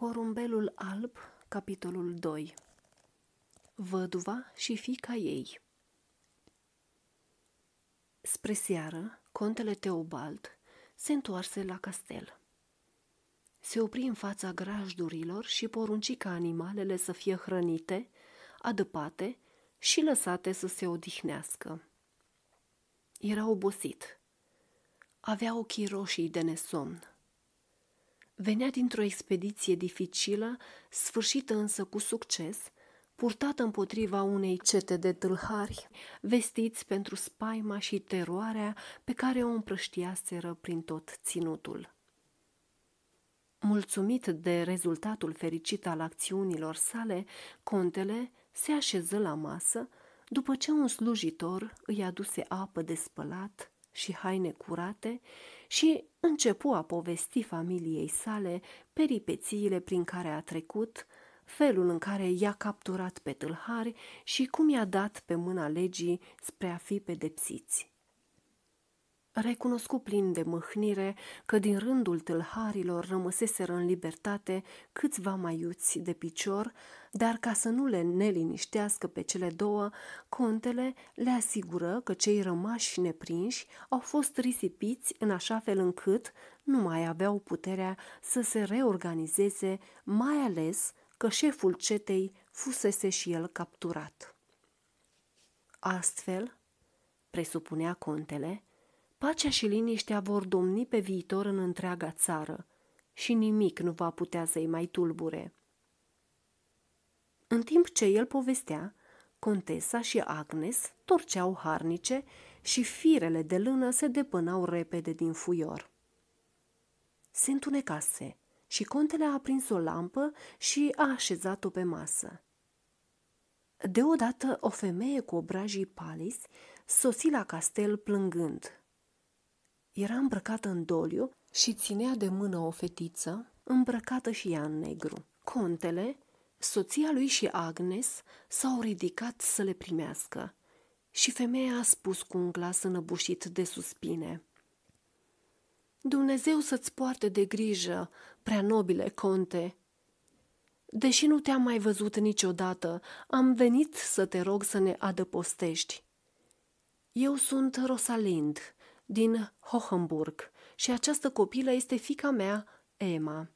Porumbelul alb, capitolul 2 Văduva și fica ei Spre seară, contele Teobald se întoarse la castel. Se opri în fața grajdurilor și porunci ca animalele să fie hrănite, adăpate și lăsate să se odihnească. Era obosit. Avea ochii roșii de nesomn Venea dintr-o expediție dificilă, sfârșită însă cu succes, purtată împotriva unei cete de tâlhari, vestiți pentru spaima și teroarea pe care o împrăștiaseră prin tot ținutul. Mulțumit de rezultatul fericit al acțiunilor sale, contele se așeză la masă, după ce un slujitor îi aduse apă de spălat și haine curate și începu a povesti familiei sale peripețiile prin care a trecut, felul în care i-a capturat pe tâlhari și cum i-a dat pe mâna legii spre a fi pedepsiți. Recunoscu plin de mâhnire că din rândul tâlharilor rămăseseră în libertate câțiva maiuți de picior, dar ca să nu le neliniștească pe cele două, contele le asigură că cei rămași neprinși au fost risipiți în așa fel încât nu mai aveau puterea să se reorganizeze, mai ales că șeful cetei fusese și el capturat. Astfel, presupunea contele, Pacea și liniștea vor domni pe viitor în întreaga țară și nimic nu va putea să-i mai tulbure. În timp ce el povestea, contesa și Agnes torceau harnice și firele de lână se depânau repede din fuior. Se întunecase și contele a aprins o lampă și a așezat-o pe masă. Deodată o femeie cu obrajii palis sosi la castel plângând. Era îmbrăcată în doliu și ținea de mână o fetiță, îmbrăcată și ea în negru. Contele, soția lui și Agnes s-au ridicat să le primească și femeia a spus cu un glas înăbușit de suspine. Dumnezeu să-ți poarte de grijă, prea nobile conte. Deși nu te-am mai văzut niciodată, am venit să te rog să ne adăpostești. Eu sunt Rosalind, din Hohenburg și această copilă este fica mea, Emma.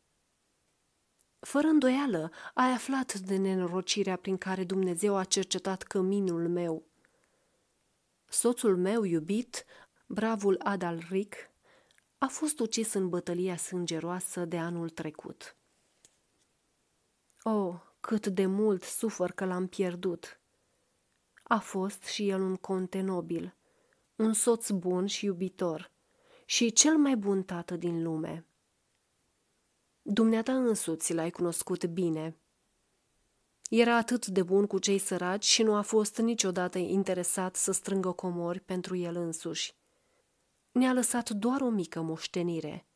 Fără îndoială, ai aflat de nenorocirea prin care Dumnezeu a cercetat căminul meu. Soțul meu iubit, bravul Adalric, a fost ucis în bătălia sângeroasă de anul trecut. Oh, cât de mult sufăr că l-am pierdut! A fost și el un conte nobil – un soț bun și iubitor și cel mai bun tată din lume. Dumneata însuți l-ai cunoscut bine. Era atât de bun cu cei săraci și nu a fost niciodată interesat să strângă comori pentru el însuși. Ne-a lăsat doar o mică moștenire.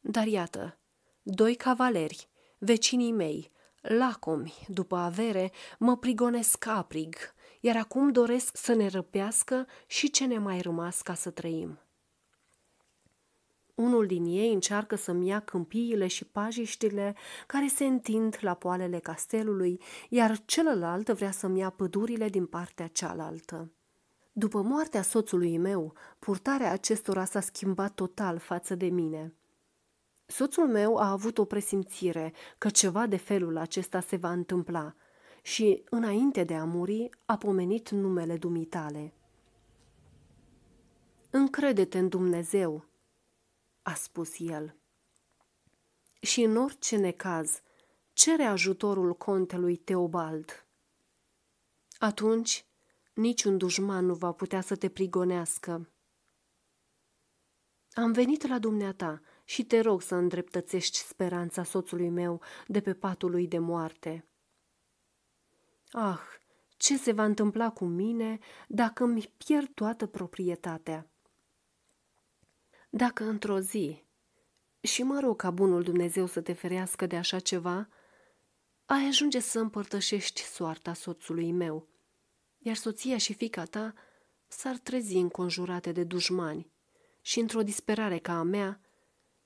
Dar iată, doi cavaleri, vecinii mei, lacomi, după avere, mă prigonesc aprig iar acum doresc să ne răpească și ce ne mai rămas ca să trăim. Unul din ei încearcă să-mi ia câmpiile și pajiștile care se întind la poalele castelului, iar celălalt vrea să-mi ia pădurile din partea cealaltă. După moartea soțului meu, purtarea acestora s-a schimbat total față de mine. Soțul meu a avut o presimțire că ceva de felul acesta se va întâmpla – și, înainte de a muri, a pomenit numele dumitale. Încrede-te în Dumnezeu, a spus el. Și în orice necaz, cere ajutorul contelui Teobald. Atunci, niciun dușman nu va putea să te prigonească. Am venit la dumneata și te rog să îndreptățești speranța soțului meu de pe patul lui de moarte. Ah, ce se va întâmpla cu mine dacă îmi pierd toată proprietatea? Dacă într-o zi, și mă rog ca bunul Dumnezeu să te ferească de așa ceva, ai ajunge să împărtășești soarta soțului meu, iar soția și fica ta s-ar trezi înconjurate de dușmani și, într-o disperare ca a mea,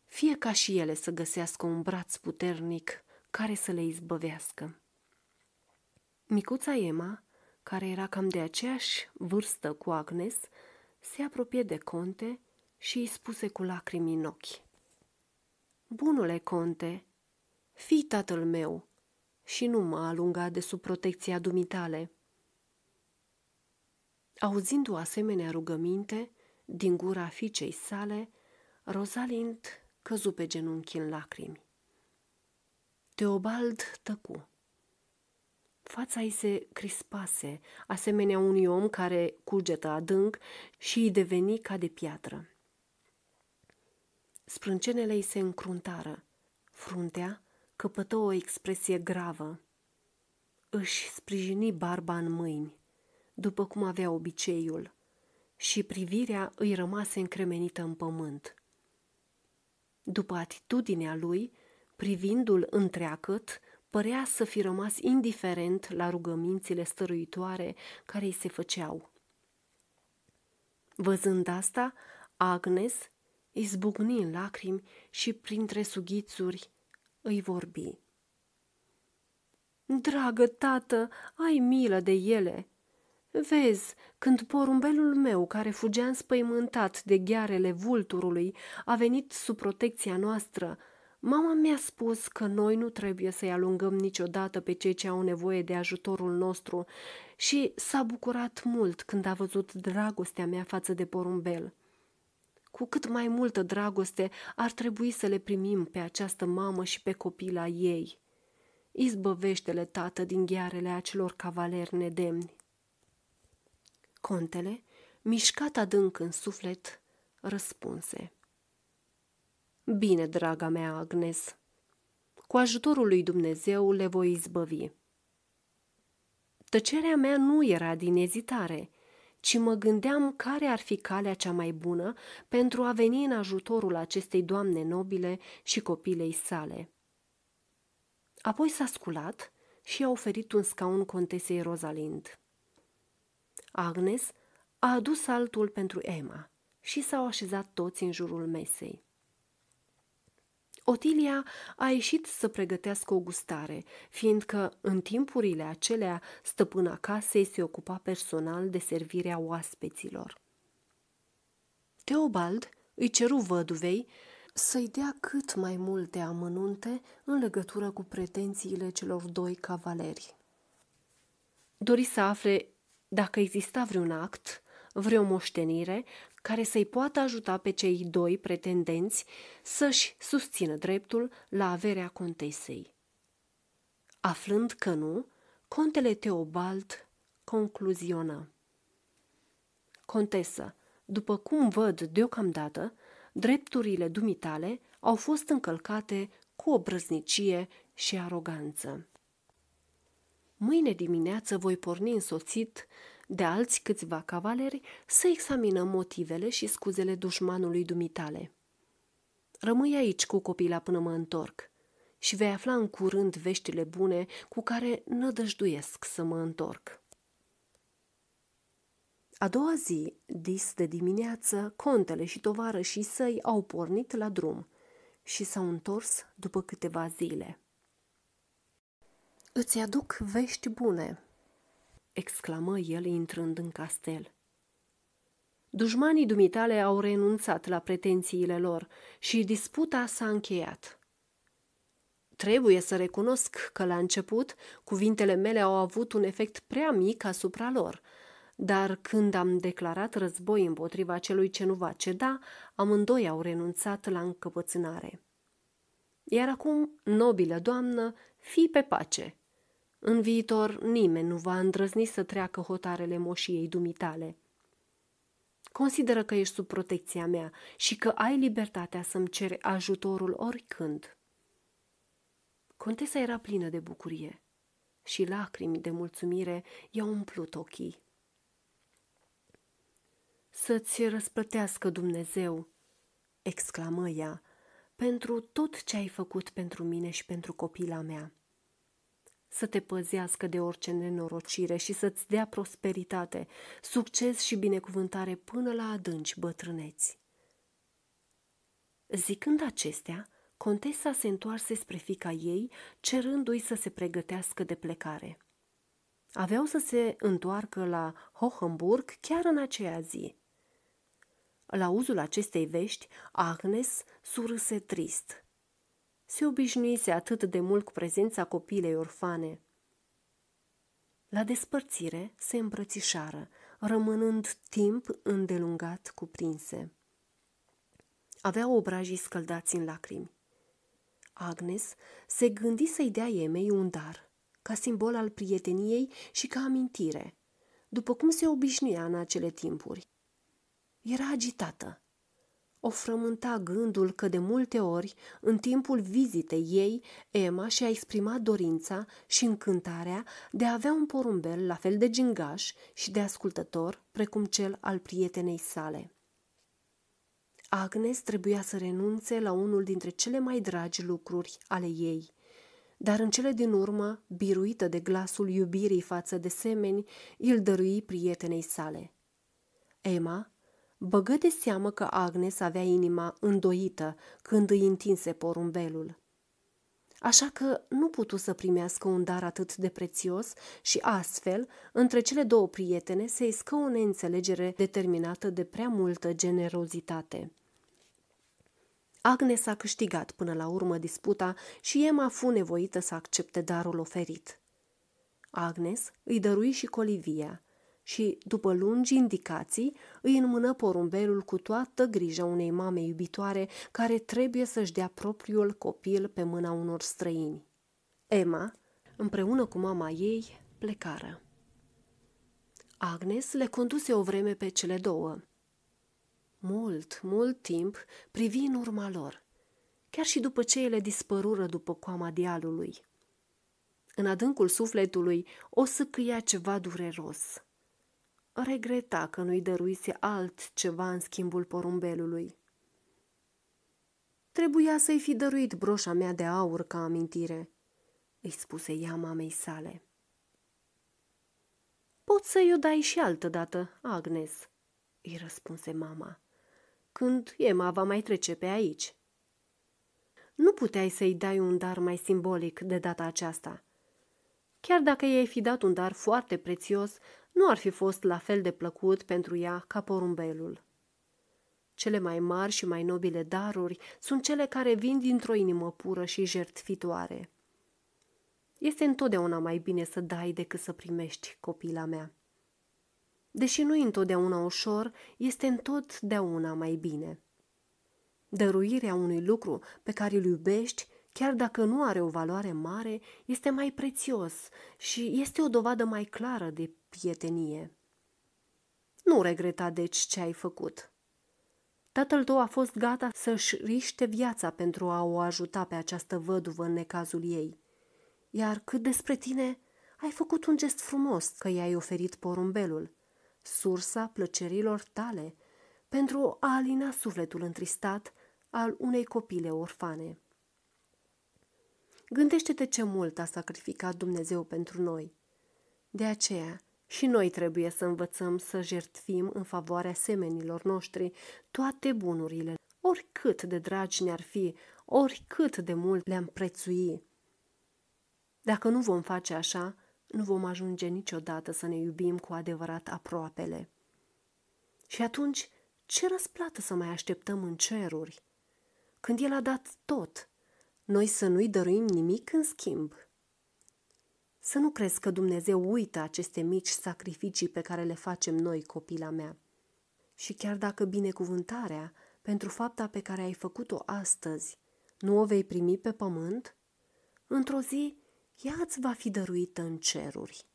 fie ca și ele să găsească un braț puternic care să le izbăvească. Micuța Emma, care era cam de aceeași vârstă cu Agnes, se apropie de conte și îi spuse cu lacrimi în ochi. Bunule conte, fii tatăl meu și nu mă alunga de sub protecția dumitale. Auzind o asemenea rugăminte, din gura fiicei sale, Rosalind căzu pe genunchi în lacrimi. Teobald tăcu. Fața ei se crispase, asemenea unui om care cugetă adânc și îi deveni ca de piatră. Sprâncenele ei se încruntară. Fruntea căpătă o expresie gravă. Își sprijini barba în mâini, după cum avea obiceiul, și privirea îi rămase încremenită în pământ. După atitudinea lui, privindu-l întreacât, părea să fi rămas indiferent la rugămințile stăruitoare care îi se făceau. Văzând asta, Agnes izbucni în lacrimi și printre sughițuri îi vorbi. Dragă tată, ai milă de ele! Vezi, când porumbelul meu, care fugea înspăimântat de ghearele vulturului, a venit sub protecția noastră – Mama mi-a spus că noi nu trebuie să-i alungăm niciodată pe cei ce au nevoie de ajutorul nostru și s-a bucurat mult când a văzut dragostea mea față de porumbel. Cu cât mai multă dragoste ar trebui să le primim pe această mamă și pe copila ei. Izbăvește-le, tată, din ghearele acelor cavaleri nedemni. Contele, mișcat adânc în suflet, răspunse – Bine, draga mea Agnes. Cu ajutorul lui Dumnezeu le voi izbăvi. Tăcerea mea nu era din ezitare, ci mă gândeam care ar fi calea cea mai bună pentru a veni în ajutorul acestei doamne nobile și copilei sale. Apoi s-a sculat și a oferit un scaun contesei Rosalind. Agnes a adus altul pentru Emma și s-au așezat toți în jurul mesei. Otilia a ieșit să pregătească o gustare, fiindcă în timpurile acelea stăpâna casei se ocupa personal de servirea oaspeților. Teobald îi ceru văduvei să-i dea cât mai multe amănunte în legătură cu pretențiile celor doi cavaleri. Dori să afle dacă exista vreun act, vreo moștenire care să-i poată ajuta pe cei doi pretendenți să-și susțină dreptul la averea contesei. Aflând că nu, contele Teobald concluziona. Contesă, după cum văd deocamdată, drepturile dumitale au fost încălcate cu obrăznicie și aroganță. Mâine dimineață voi porni însoțit de alți câțiva cavaleri să examinăm motivele și scuzele dușmanului dumitale. Rămâi aici cu copila până mă întorc și vei afla în curând veștile bune cu care nădăjduiesc să mă întorc. A doua zi, dis de dimineață, contele și tovarășii săi au pornit la drum și s-au întors după câteva zile. Îți aduc vești bune, exclamă el intrând în castel. Dușmanii dumitale au renunțat la pretențiile lor și disputa s-a încheiat. Trebuie să recunosc că la început cuvintele mele au avut un efect prea mic asupra lor, dar când am declarat război împotriva celui ce nu va ceda, amândoi au renunțat la încăpățânare. Iar acum, nobilă doamnă, fii pe pace, în viitor nimeni nu va îndrăzni să treacă hotarele moșiei dumitale. Consideră că ești sub protecția mea și că ai libertatea să-mi ceri ajutorul oricând. Contesa era plină de bucurie și lacrimi de mulțumire i-au umplut ochii. Să-ți răsplătească Dumnezeu, exclamă ea, pentru tot ce ai făcut pentru mine și pentru copila mea să te păzească de orice nenorocire și să-ți dea prosperitate, succes și binecuvântare până la adânci bătrâneți. Zicând acestea, contesa se întoarse spre fica ei, cerându-i să se pregătească de plecare. Aveau să se întoarcă la Hohenburg chiar în aceea zi. La uzul acestei vești, Agnes surâse trist, se obișnuise atât de mult cu prezența copilei orfane. La despărțire se îmbrățișară, rămânând timp îndelungat cuprinse. Avea obrajii scăldați în lacrimi. Agnes se gândi să-i dea Emei un dar, ca simbol al prieteniei și ca amintire, după cum se obișnuia în acele timpuri. Era agitată, o frământa gândul că de multe ori, în timpul vizitei ei, Emma și-a exprimat dorința și încântarea de a avea un porumbel la fel de gingaș și de ascultător precum cel al prietenei sale. Agnes trebuia să renunțe la unul dintre cele mai dragi lucruri ale ei, dar în cele din urmă, biruită de glasul iubirii față de semeni, îl dărui prietenei sale. Emma Băgă de seamă că Agnes avea inima îndoită când îi întinse porumbelul. Așa că nu putu să primească un dar atât de prețios și astfel, între cele două prietene se iscă o neînțelegere determinată de prea multă generozitate. Agnes a câștigat până la urmă disputa și Emma fu nevoită să accepte darul oferit. Agnes îi dărui și colivia – și, după lungi indicații, îi înmână porumbelul cu toată grija unei mame iubitoare care trebuie să-și dea propriul copil pe mâna unor străini. Emma, împreună cu mama ei, plecară. Agnes le conduse o vreme pe cele două. Mult, mult timp privi în urma lor, chiar și după ce ele dispărură după coama dialului. În adâncul sufletului o să căia ceva dureros – regreta că nu-i dăruise altceva în schimbul porumbelului. Trebuia să-i fi dăruit broșa mea de aur ca amintire, îi spuse ea mamei sale. Poți să-i o dai și altă dată, Agnes, îi răspunse mama, când Emma va mai trece pe aici. Nu puteai să-i dai un dar mai simbolic de data aceasta – Chiar dacă i-ai fi dat un dar foarte prețios, nu ar fi fost la fel de plăcut pentru ea ca porumbelul. Cele mai mari și mai nobile daruri sunt cele care vin dintr-o inimă pură și jertfitoare. Este întotdeauna mai bine să dai decât să primești, copila mea. Deși nu întotdeauna ușor, este întotdeauna mai bine. Dăruirea unui lucru pe care îl iubești chiar dacă nu are o valoare mare, este mai prețios și este o dovadă mai clară de prietenie. Nu regreta deci ce ai făcut. Tatăl tău a fost gata să-și riște viața pentru a o ajuta pe această văduvă în necazul ei. Iar cât despre tine, ai făcut un gest frumos că i-ai oferit porumbelul, sursa plăcerilor tale, pentru a alina sufletul întristat al unei copile orfane. Gândește-te ce mult a sacrificat Dumnezeu pentru noi. De aceea, și noi trebuie să învățăm să jertfim în favoarea semenilor noștri toate bunurile, oricât de dragi ne-ar fi, oricât de mult le-am prețui. Dacă nu vom face așa, nu vom ajunge niciodată să ne iubim cu adevărat aproapele. Și atunci, ce răsplată să mai așteptăm în ceruri? Când El a dat tot, noi să nu-i dăruim nimic în schimb. Să nu crezi că Dumnezeu uită aceste mici sacrificii pe care le facem noi, copila mea. Și chiar dacă binecuvântarea pentru fapta pe care ai făcut-o astăzi nu o vei primi pe pământ, într-o zi ea îți va fi dăruită în ceruri.